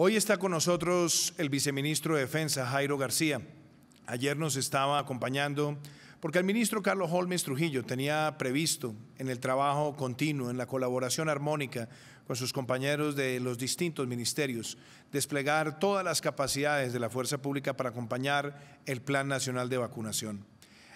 Hoy está con nosotros el viceministro de Defensa, Jairo García. Ayer nos estaba acompañando porque el ministro Carlos Holmes Trujillo tenía previsto en el trabajo continuo, en la colaboración armónica con sus compañeros de los distintos ministerios, desplegar todas las capacidades de la fuerza pública para acompañar el Plan Nacional de Vacunación.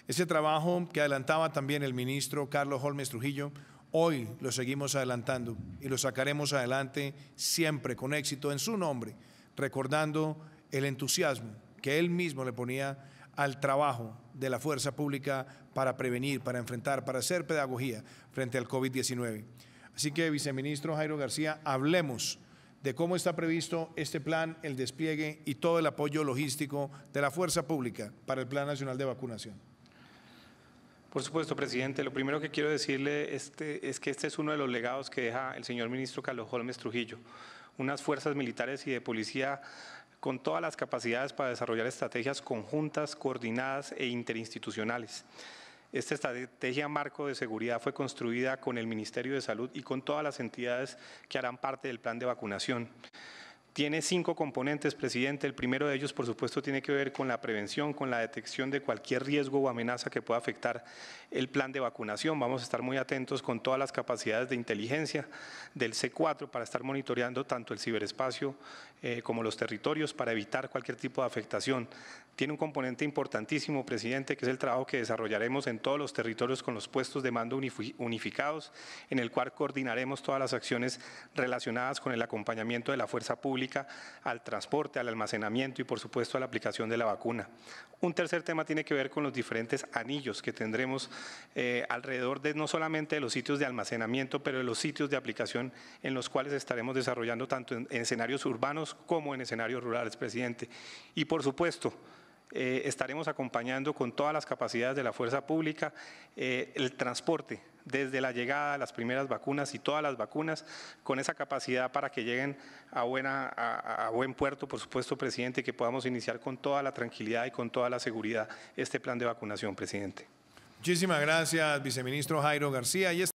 Ese trabajo que adelantaba también el ministro Carlos Holmes Trujillo Hoy lo seguimos adelantando y lo sacaremos adelante siempre con éxito en su nombre, recordando el entusiasmo que él mismo le ponía al trabajo de la fuerza pública para prevenir, para enfrentar, para hacer pedagogía frente al COVID-19. Así que, viceministro Jairo García, hablemos de cómo está previsto este plan, el despliegue y todo el apoyo logístico de la fuerza pública para el Plan Nacional de Vacunación. Por supuesto, presidente. Lo primero que quiero decirle este, es que este es uno de los legados que deja el señor ministro Carlos Holmes Trujillo. Unas fuerzas militares y de policía con todas las capacidades para desarrollar estrategias conjuntas, coordinadas e interinstitucionales. Esta estrategia marco de seguridad fue construida con el Ministerio de Salud y con todas las entidades que harán parte del plan de vacunación. Tiene cinco componentes, presidente. El primero de ellos, por supuesto, tiene que ver con la prevención, con la detección de cualquier riesgo o amenaza que pueda afectar el plan de vacunación. Vamos a estar muy atentos con todas las capacidades de inteligencia del C4 para estar monitoreando tanto el ciberespacio eh, como los territorios para evitar cualquier tipo de afectación. Tiene un componente importantísimo, presidente, que es el trabajo que desarrollaremos en todos los territorios con los puestos de mando unificados, en el cual coordinaremos todas las acciones relacionadas con el acompañamiento de la fuerza pública al transporte, al almacenamiento y por supuesto a la aplicación de la vacuna. Un tercer tema tiene que ver con los diferentes anillos que tendremos eh, alrededor de no solamente de los sitios de almacenamiento, pero de los sitios de aplicación en los cuales estaremos desarrollando tanto en, escenarios urbanos como en escenarios rurales, presidente. Y por supuesto, eh, estaremos acompañando con todas las capacidades de la fuerza pública eh, el transporte desde la llegada de las primeras vacunas y todas las vacunas, con esa capacidad para que lleguen a, buena, a, buen puerto, por supuesto, presidente, y que podamos iniciar con toda la tranquilidad y con toda la seguridad este plan de vacunación, presidente. Muchísimas gracias, viceministro Jairo García.